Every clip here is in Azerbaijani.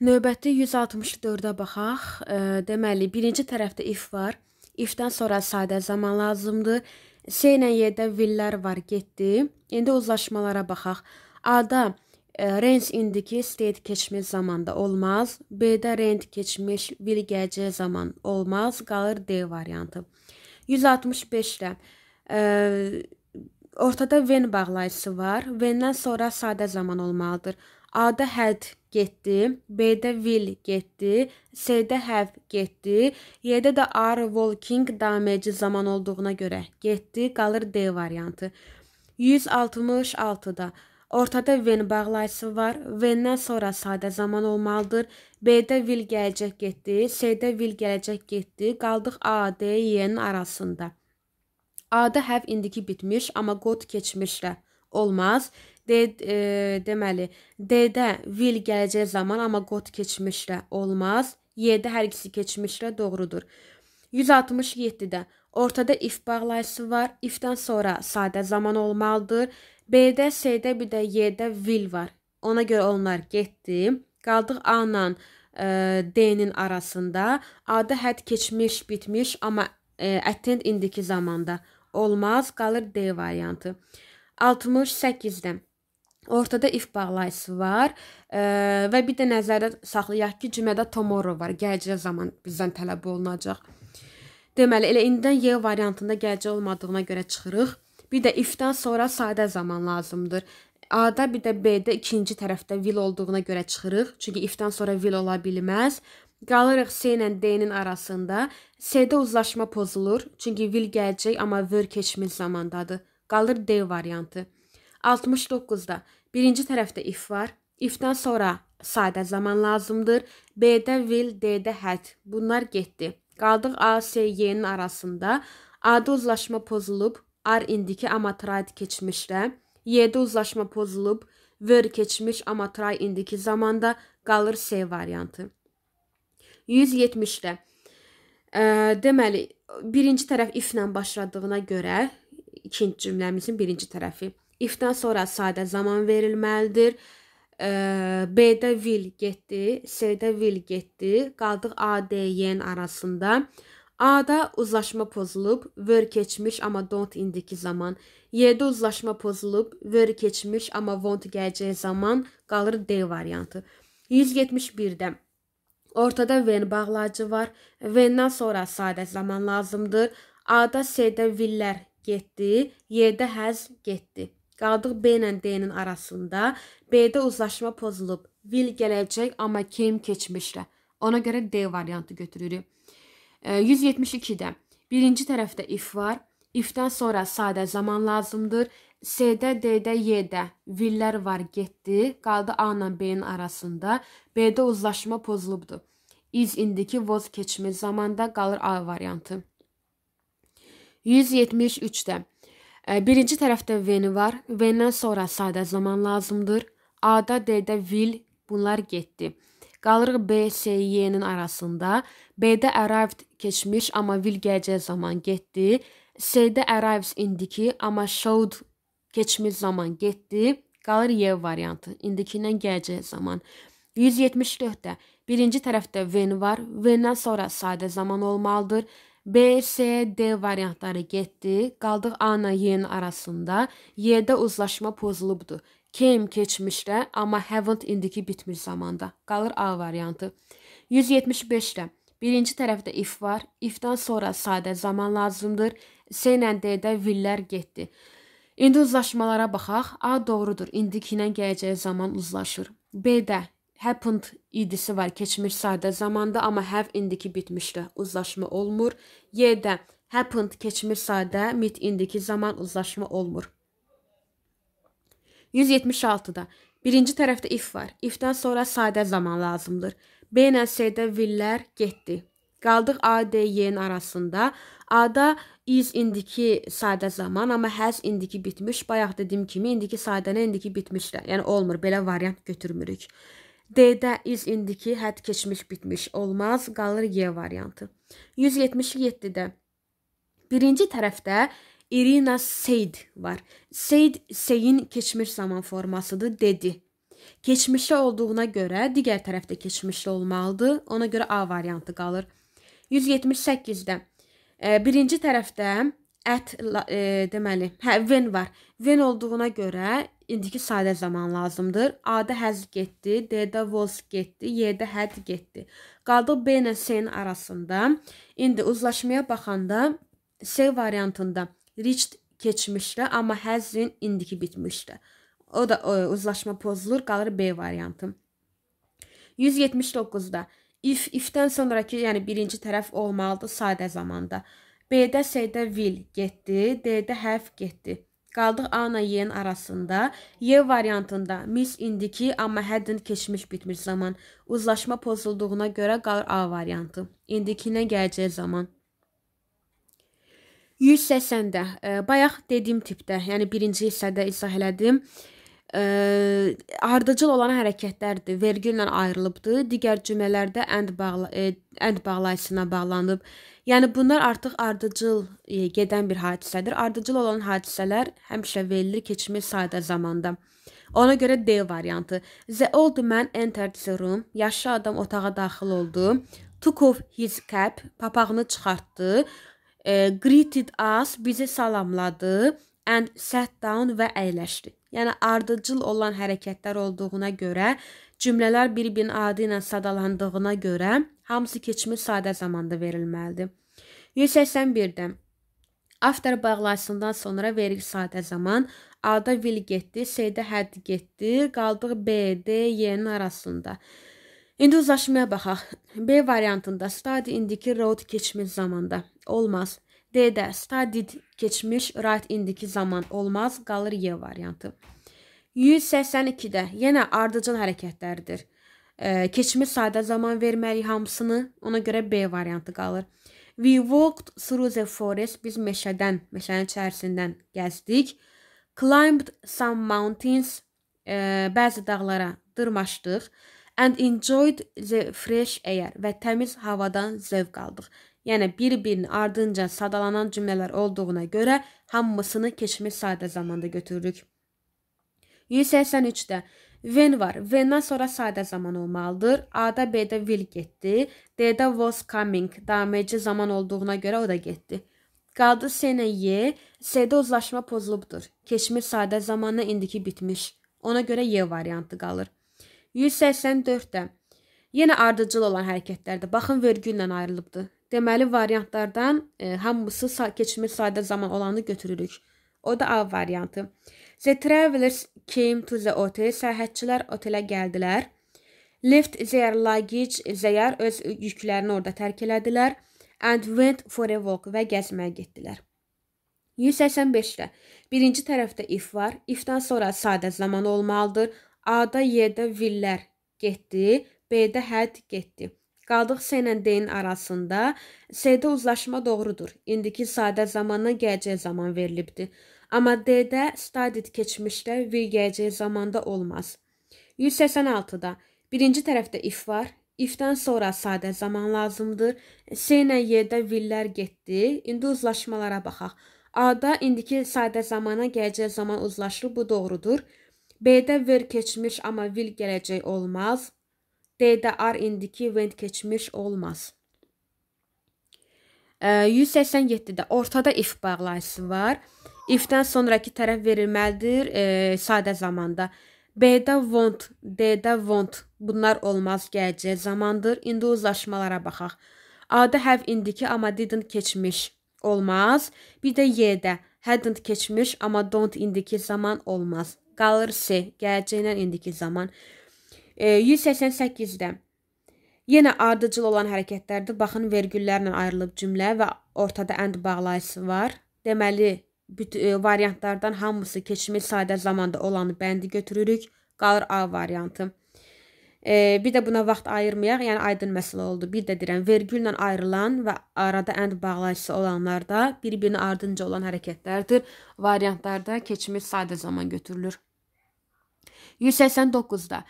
Növbəti 164-də baxaq. Deməli, birinci tərəfdə if var. If-dən sonra sadə zaman lazımdır. S ilə Y-də villər var, getdi. İndi uzlaşmalara baxaq. A-da rent indiki state keçmiş zamanda olmaz. B-də rent keçmiş will gələcək zaman olmaz. Qalır D variantı. 165-də ortada when bağlayıcısı var. When-dən sonra sadə zaman olmalıdır. A-da had getdi, B-də will getdi, C-də have getdi, Y-də də are walking dameci zaman olduğuna görə getdi, qalır D variantı. 166-da ortada when bağlayısı var. When-dən sonra sadə zaman olmalıdır. B-də will gələcək getdi, C-də will gələcək getdi, qaldıq A, D, Y-nin arasında. A-da have indiki bitmiş, amma got keçmişlə olmaz. D e, deməli D-də will gələcək zaman, amma got keçmişlə olmaz. Y-də hər ikisi keçmişlə doğrudur. 167-də ortada if bağlayısı var. If-dən sonra sadə zaman olmalıdır. B-də, C-də bir də Y-də will var. Ona görə onlar getdi. Qaldıq A-la e, D-nin arasında. A-da hədd keçmiş, bitmiş, amma e, attend indiki zamanda olmaz. Qalır D variantı. 68-də Ortada if bağlayısı var e, və bir də nəzərdə saxlayaq ki, cümədə tomorrow var. Gələcək zaman bizdən tələb olunacaq. Deməli, elə indidən Y variantında gələcək olmadığına görə çıxırıq. Bir də if-dən sonra sadə zaman lazımdır. A-da bir də B-də ikinci tərəfdə will olduğuna görə çıxırıq. Çünki if-dən sonra will ola bilməz. Qalırıq C ilə D-nin arasında. C-də uzlaşma pozulur. Çünki will gələcək, amma were keçmiş zamandadır. Qalır D variantı. 69-da birinci tərəfdə if var. If-dən sonra sadə zaman lazımdır. B-də will, D-də had. Bunlar getdi. Qaldıq A, S, Y-nin arasında. A-da uzlaşma pozulub, ar indiki amma trad keçmişdə. Y-də uzlaşma pozulub, were keçmiş amma try indiki zamanda qalır C variantı. 170-də. E, deməli, birinci tərəf if-lə başladığına görə ikinci cümləmizin birinci tərəfi. İfdən sonra sadə zaman verilməlidir. B-də will getdi, C-də will getdi. Qaldıq A, D, Y-nin arasında. A-da uzlaşma pozulub, were keçmiş, amma don't indiki zaman. Y-də uzlaşma pozulub, were keçmiş, amma won't gələcək zaman qalır D variantı. 171-də ortada when bağlacı var. When-dən sonra sadə zaman lazımdır. A-da C-də will-lər getdi, Y-də has getdi. Qaldıq B ilə D-nin arasında. B-də uzlaşma pozulub. Will gələcək, amma came keçmişlə. Ona görə D variantı götürürük. 172-də e, birinci tərəfdə if var. If-dən sonra sadə zaman lazımdır. C-də, D-də, Y-də villər var, getdi. Qaldı A ilə B-nin arasında. B-də uzlaşma pozulubdu. Is indiki was keçmiş zamanda qalır A variantı. 173-də Birinci tərəfdə V-ni var. V-dən sonra sadələşdirmə lazımdır. A-da, D-də will bunlar getdi. Qalırıq B, C, Y-nin arasında. B-də arrived keçmiş, amma will gələcək zaman getdi. C-də arrives indiki, amma showed keçmiş zaman getdi. Qalır Y variantı. İndikindən gələcək zaman. 174-də birinci tərəfdə when var. V-dən sonra sadə zaman olmalıdır. B, C, D variantları getdi. Qaldıq A-na Y-nin arasında. Y-də uzlaşma pozulubdur. Came keçmişdə, amma haven't indiki bitmiş zamanda. Qalır A variantı. 175-də. Birinci tərəfdə if var. If-dən sonra sadə zaman lazımdır. C ilə D-də villər getdi. İndi uzlaşmalara baxaq. A doğrudur. İndikinə gələcəyi zaman uzlaşır. B-də happened idisi var keçmiş sadə zamanda, amma have indiki bitmişdi. Uzlaşma olmur. Y-də happened keçmiş sadə, mit indiki zaman uzlaşma olmur. 176-da birinci tərəfdə if var. If-dən sonra sadə zaman lazımdır. B ilə C-də villər getdi. Qaldıq A, D, Y-nin arasında. A-da is indiki sadə zaman, amma has indiki bitmiş. Bayaq dediyim kimi indiki sadənə indiki bitmişlər. Yəni olmur, belə variant götürmürük. D-də is indiki hədd keçmiş bitmiş olmaz, qalır Y variantı. 177-də birinci tərəfdə Irina Seyd var. Seyd Seyin keçmiş zaman formasıdır dedi. Keçmişdə olduğuna görə digər tərəfdə keçmişdə olmalıdır. Ona görə A variantı qalır. 178-də e, birinci tərəfdə at e, deməli, hə, when var. When olduğuna görə indiki sadə zaman lazımdır. A-da həz getdi, D-də voz getdi, Y-də həd getdi. Qaldıq B ilə C-nin arasında. İndi uzlaşmaya baxanda C variantında reached keçmişdi, amma həzin indiki bitmişdi. O da o, uzlaşma pozulur, qalır B variantı. 179-da if ifdən sonrakı, yəni birinci tərəf olmalıdır sadə zamanda. B-də C-də will getdi, D-də have getdi. Qaldıq A-la Y-nin arasında. Y variantında mis indiki, amma həddən keçmiş bitmiş zaman. Uzlaşma pozulduğuna görə qalır A variantı. İndikinə gələcək zaman. 180-də, e, bayaq dediyim tipdə, yəni birinci hissədə izah elədim ə, ardıcıl olan hərəkətlərdir. Vergüllə ayrılıbdı. Digər cümlələrdə ənd bağla ə, ənd bağlayıcısına bağlanıb. Yəni bunlar artıq ardıcıl ə, gedən bir hadisədir. Ardıcıl olan hadisələr həmişə verilir keçmiş sayda zamanda. Ona görə D variantı. The old man entered the room. Yaşlı adam otağa daxil oldu. Took off his cap. Papağını çıxartdı. E, greeted us. Bizi salamladı and sat down və əyləşdi. Yəni ardıcıl olan hərəkətlər olduğuna görə, cümlələr bir-birinin adı ilə sadalandığına görə, hamısı keçmiş sadə zamanda verilməlidir. 181-də Aftar bağlasından sonra veril sadə zaman A-da vil getdi, S-də həd getdi, qaldıq B, D, Y-nin arasında. İndi uzlaşmaya baxaq. B variantında study indiki road keçmiş zamanda. Olmaz. D-də studied keçmiş right indiki zaman olmaz, qalır Y variantı. 182-də yenə ardıcıl hərəkətlərdir. E, keçmiş sadə zaman verməliyik hamısını, ona görə B variantı qalır. We walked through the forest. Biz meşədən, meşənin içərisindən gəzdik. Climbed some mountains. E, bəzi dağlara dırmaşdıq and enjoyed the fresh air və təmiz havadan zövq aldıq yəni bir-birinin ardınca sadalanan cümlələr olduğuna görə hamısını keçmiş sadə zamanda götürürük. 183-də when var. When-dan sonra sadə zaman olmalıdır. A-da B-də will getdi. D-də was coming. Dameci zaman olduğuna görə o da getdi. Qaldı S-nə Y. S-də uzlaşma pozulubdur. Keçmiş sadə zamanla indiki bitmiş. Ona görə Y variantı qalır. 184-də Yenə ardıcıl olan hərəkətlərdir. Baxın vergüllə ayrılıbdır. Deməli variantlardan e, hamısı keçmiş sadə zaman olanı götürürük. O da A variantı. The travelers came to the hotel. Səyahətçilər otelə gəldilər. Left their luggage, zəyər öz yüklərini orada tərk elədilər and went for a walk və gəzməyə getdilər. 185-də birinci tərəfdə if var. If-dan sonra sadə zaman olmalıdır. A-da, Y-də villər getdi, B-də had getdi. Qaldıq S ilə D-nin arasında. S-də uzlaşma doğrudur. İndiki sadə zamandan gələcək zaman verilibdir. Amma D-də studied keçmişdə will gələcək zamanda olmaz. 186-da birinci tərəfdə if var. If-dən sonra sadə zaman lazımdır. S ilə Y-də will-lər getdi. İndi uzlaşmalara baxaq. A-da indiki sadə zamana gələcək zaman uzlaşır, bu doğrudur. B-də ver keçmiş, amma will gələcək olmaz. DDR indiki vent keçmiş olmaz. 187-də ortada if bağlayısı var. If-dən sonrakı tərəf verilməlidir e, sadə zamanda. B-də want, D-də want. Bunlar olmaz gələcək zamandır. İndi uzlaşmalara baxaq. A-da have indiki amma didn't keçmiş olmaz. Bir də Y-də hadn't keçmiş amma don't indiki zaman olmaz. Qalır C, gələcəklə indiki zaman. 188-də. Yenə ardıcıl olan hərəkətlərdir. Baxın, vergüllərlə ayrılıb cümlə və ortada ənd bağlayısı var. Deməli, e, variantlardan hamısı keçmiş sadə zamanda olan bəndi götürürük. Qalır A variantı. E, bir də buna vaxt ayırmayaq, yəni aydın məsələ oldu. Bir də deyirəm, vergüllə ayrılan və arada ənd bağlayıcısı olanlarda bir-birinə ardınca olan hərəkətlərdir. Variantlarda keçmiş sadə zaman götürülür. 189-da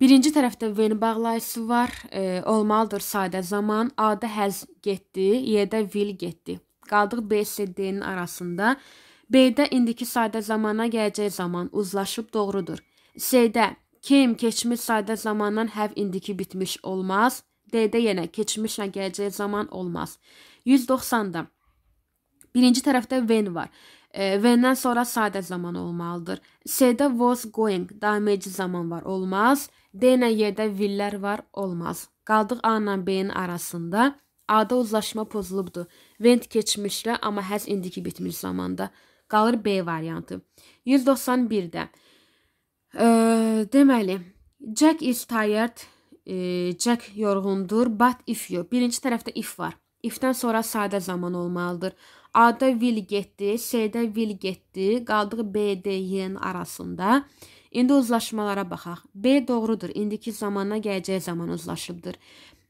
Birinci tərəfdə V-nin bağlayıcısı var. E, olmalıdır sadə zaman. A-da həz getdi, Y-də will getdi. Qaldıq B, C, D-nin arasında. B-də indiki sadə zamana gələcək zaman uzlaşıb doğrudur. C-də kim keçmiş sadə zamandan have indiki bitmiş olmaz. D-də yenə keçmişlə gələcək zaman olmaz. 190-da birinci tərəfdə when var. E, when-dən sonra sadə zaman olmalıdır. C-də was going daimici zaman var, olmaz. D-nə yerdə villər var, olmaz. Qaldıq A-la B-nin arasında. A-da uzlaşma pozulubdur. Vent keçmişdə, amma həz indiki bitmiş zamanda. Qalır B variantı. 191-də. E, deməli, Jack is tired. E, Jack yorğundur. But if you. Birinci tərəfdə if var. If-dən sonra sadə zaman olmalıdır. A-da will getdi, C-də will getdi, qaldıq B, D, Y-nin arasında. İndi uzlaşmalara baxaq. B doğrudur. İndiki zamana gələcək zaman uzlaşıbdır.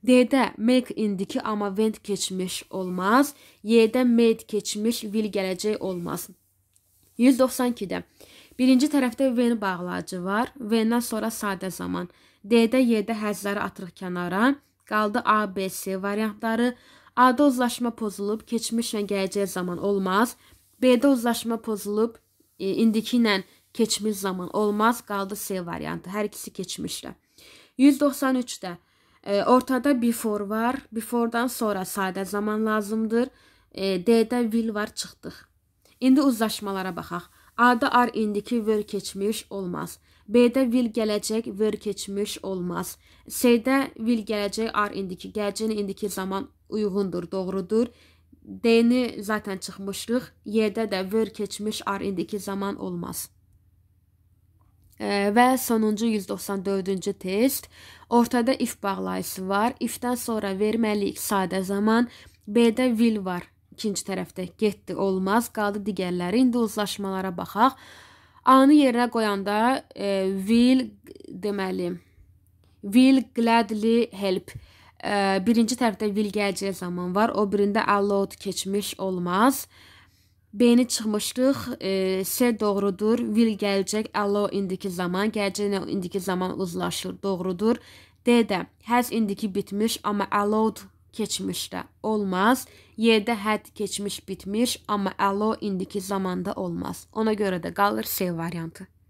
D-də make indiki, amma went keçmiş olmaz. Y-də made keçmiş, will gələcək olmaz. 192-də birinci tərəfdə when bağlacı var. When-dən sonra sadə zaman. D-də Y-də həzləri atırıq kənara. Qaldı A, B, C variantları. A-da uzlaşma pozulub, keçmişlə gələcək zaman olmaz. B-də uzlaşma pozulub, e, indiki ilə keçmiş zaman olmaz, qaldı C variantı. Hər ikisi keçmişdə. 193-də e, ortada before var. Before'dan sonra sadə zaman lazımdır. E, D-də will var, çıxdıq. İndi uzlaşmalara baxaq. A-da are indiki were keçmiş olmaz. B-də will gələcək, were keçmiş olmaz. C-də will gələcək, are indiki, gələcəyin indiki zaman uyğundur, doğrudur. D-ni zaten çıxmışdıq. Y-də də were keçmiş, are indiki zaman olmaz və sonuncu 194-cü test. Ortada if bağlayısı var. If-dən sonra verməliyik sadə zaman. B-də will var. İkinci tərəfdə getdi olmaz. Qaldı digərləri. İndi uzlaşmalara baxaq. A-nı yerinə qoyanda e, will deməli will gladly help. E, birinci tərəfdə will gələcək zaman var. O birində allowed keçmiş olmaz. E, Beyni çıxmışlıq e, S doğrudur. Will gələcək allow indiki zaman, gələcəklə indiki zaman uzlaşır, doğrudur. D də has indiki bitmiş, amma allowed keçmişdə olmaz. Y-də had keçmiş bitmiş, amma allow indiki zamanda olmaz. Ona görə də qalır C variantı.